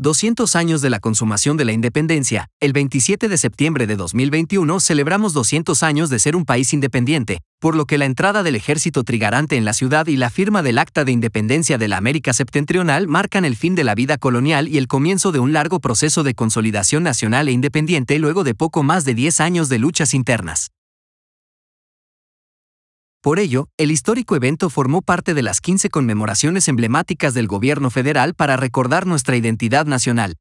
200 años de la consumación de la independencia, el 27 de septiembre de 2021 celebramos 200 años de ser un país independiente, por lo que la entrada del ejército trigarante en la ciudad y la firma del Acta de Independencia de la América Septentrional marcan el fin de la vida colonial y el comienzo de un largo proceso de consolidación nacional e independiente luego de poco más de 10 años de luchas internas. Por ello, el histórico evento formó parte de las 15 conmemoraciones emblemáticas del gobierno federal para recordar nuestra identidad nacional,